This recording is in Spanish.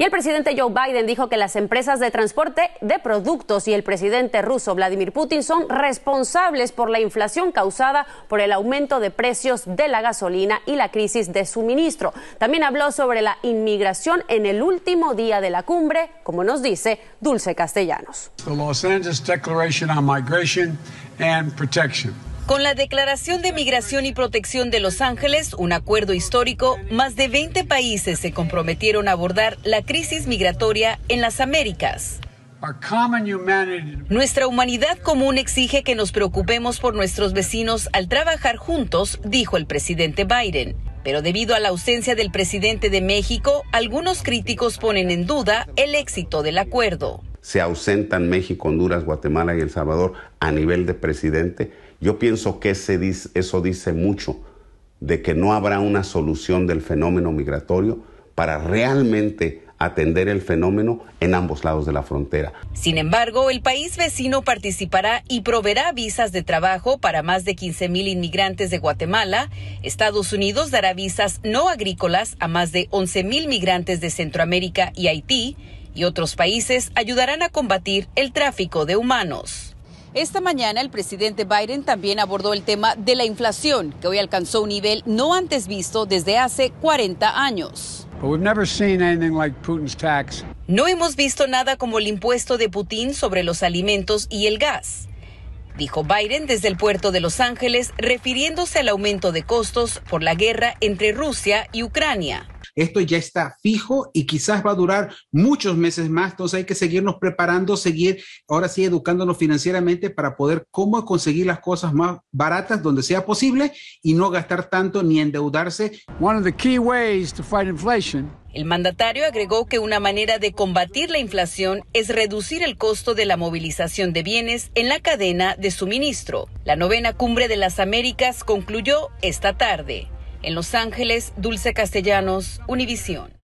Y el presidente Joe Biden dijo que las empresas de transporte de productos y el presidente ruso Vladimir Putin son responsables por la inflación causada por el aumento de precios de la gasolina y la crisis de suministro. También habló sobre la inmigración en el último día de la cumbre, como nos dice Dulce Castellanos. Los Angeles Protection. Con la Declaración de Migración y Protección de Los Ángeles, un acuerdo histórico, más de 20 países se comprometieron a abordar la crisis migratoria en las Américas. Nuestra humanidad común exige que nos preocupemos por nuestros vecinos al trabajar juntos, dijo el presidente Biden. Pero debido a la ausencia del presidente de México, algunos críticos ponen en duda el éxito del acuerdo se ausentan México, Honduras, Guatemala y El Salvador a nivel de presidente, yo pienso que eso dice mucho de que no habrá una solución del fenómeno migratorio para realmente atender el fenómeno en ambos lados de la frontera. Sin embargo, el país vecino participará y proveerá visas de trabajo para más de 15 mil inmigrantes de Guatemala. Estados Unidos dará visas no agrícolas a más de 11 mil migrantes de Centroamérica y Haití y otros países ayudarán a combatir el tráfico de humanos. Esta mañana el presidente Biden también abordó el tema de la inflación, que hoy alcanzó un nivel no antes visto desde hace 40 años. No hemos visto nada como el impuesto de Putin sobre los alimentos y el gas, dijo Biden desde el puerto de Los Ángeles, refiriéndose al aumento de costos por la guerra entre Rusia y Ucrania. Esto ya está fijo y quizás va a durar muchos meses más, entonces hay que seguirnos preparando, seguir ahora sí educándonos financieramente para poder cómo conseguir las cosas más baratas donde sea posible y no gastar tanto ni endeudarse. One of the key ways to fight inflation el mandatario agregó que una manera de combatir la inflación es reducir el costo de la movilización de bienes en la cadena de suministro. La novena cumbre de las Américas concluyó esta tarde. En Los Ángeles, Dulce Castellanos, Univisión.